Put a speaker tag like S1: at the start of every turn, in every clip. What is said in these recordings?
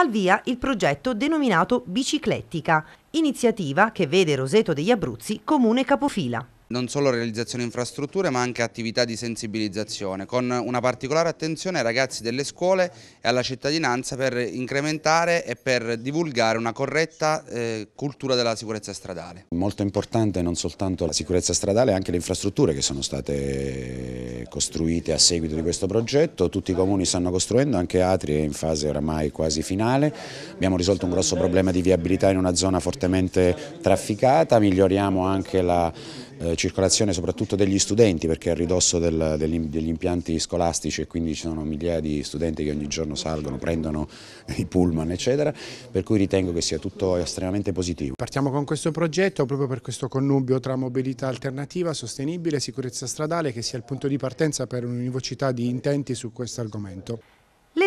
S1: al via il progetto denominato Biciclettica, iniziativa che vede Roseto degli Abruzzi comune capofila
S2: non solo realizzazione infrastrutture ma anche attività di sensibilizzazione con una particolare attenzione ai ragazzi delle scuole e alla cittadinanza per incrementare e per divulgare una corretta eh, cultura della sicurezza stradale.
S3: Molto importante non soltanto la sicurezza stradale anche le infrastrutture che sono state costruite a seguito di questo progetto, tutti i comuni stanno costruendo, anche Atri è in fase oramai quasi finale, abbiamo risolto un grosso problema di viabilità in una zona fortemente trafficata, miglioriamo anche la eh, circolazione soprattutto degli studenti perché è a ridosso del, del, degli impianti scolastici e quindi ci sono migliaia di studenti che ogni giorno salgono, prendono i pullman eccetera, per cui ritengo che sia tutto estremamente positivo.
S4: Partiamo con questo progetto proprio per questo connubio tra mobilità alternativa, sostenibile, sicurezza stradale che sia il punto di partenza per un'università di intenti su questo argomento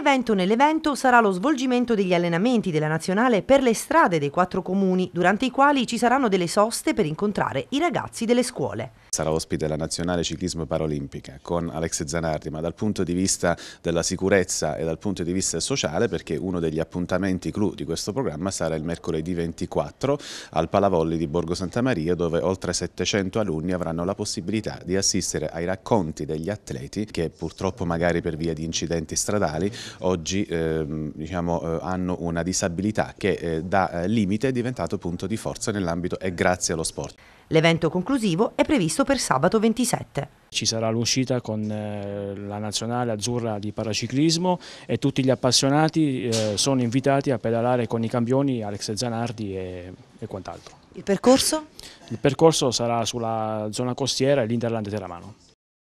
S1: evento nell'evento sarà lo svolgimento degli allenamenti della nazionale per le strade dei quattro comuni, durante i quali ci saranno delle soste per incontrare i ragazzi delle scuole.
S5: Sarà ospite la nazionale ciclismo paraolimpica con Alex Zanardi, ma dal punto di vista della sicurezza e dal punto di vista sociale, perché uno degli appuntamenti clou di questo programma sarà il mercoledì 24 al Palavolli di Borgo Santa Maria, dove oltre 700 alunni avranno la possibilità di assistere ai racconti degli atleti che purtroppo magari per via di incidenti stradali oggi ehm, diciamo, eh, hanno una disabilità che eh, da eh, limite è diventato punto di forza nell'ambito e grazie
S6: allo sport. L'evento conclusivo è previsto per sabato 27. Ci sarà l'uscita con la nazionale azzurra di paraciclismo e tutti gli appassionati sono invitati a pedalare con i campioni Alex Zanardi e, e quant'altro.
S1: Il percorso?
S6: Il percorso sarà sulla zona costiera e l'Interland Teramano.